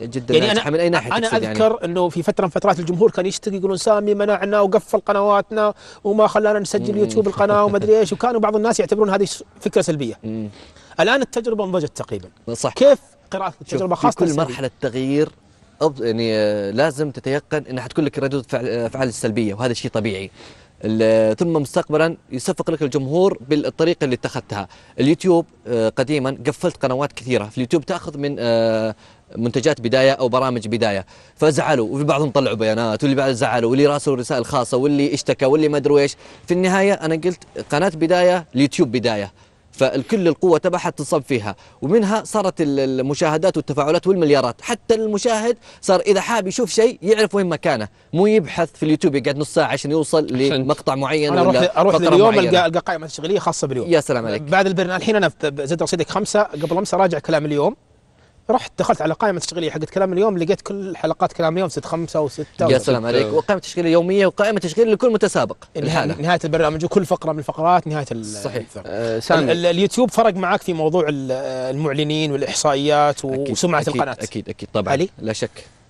جدا يعني أنا من اي ناحيه انا يعني. اذكر يعني؟ انه في فتره من فترات الجمهور كان يشتكي يقولون سامي منعنا وقفل قنواتنا وما خلانا نسجل يوتيوب القناه وما ادري ايش وكانوا بعض الناس يعتبرون هذه فكره سلبيه الان التجربه انضجت تقريبا صح كيف قراءه التجربه خاصه في كل مرحله تغيير يعني آه، لازم تتيقن انها حتكون لك ردود افعال آه، السلبيه وهذا شيء طبيعي ثم مستقبلا يصفق لك الجمهور بالطريقه اللي اتخذتها اليوتيوب آه، قديما قفلت قنوات كثيره في اليوتيوب تاخذ من آه، منتجات بدايه او برامج بدايه فزعلوا وفي بعضهم طلعوا بيانات واللي بعد زعلوا واللي راسلوا رسائل خاصه واللي اشتكى واللي ما ادري ايش في النهايه انا قلت قناه بدايه اليوتيوب بدايه فالكل القوة تبعها تنصب فيها ومنها صارت المشاهدات والتفاعلات والمليارات حتى المشاهد صار إذا حاب يشوف شيء يعرف وين مكانه مو يبحث في اليوتيوب يقعد نص ساعة عشان يوصل لمقطع معين أنا ولا أروح اليوم ألقى ألقى قائمة تشغيلية خاصة باليوم يا سلام عليك بعد البرنامج الحين أنا زدت رصيدك خمسة قبل أمس راجع كلام اليوم رحت دخلت على قائمه تشغيليه حقت كلام اليوم لقيت كل حلقات كلام اليوم ست خمسة وستة يا سلام عليك وقائمه تشغيليه يوميه وقائمه تشغيل لكل متسابق الحالة نهايه البرنامج وكل فقره من الفقرات نهايه صحيح آه سامي اليوتيوب فرق معك في موضوع المعلنين والاحصائيات وسمعه أكيد القناه اكيد اكيد طبعا علي؟ لا شك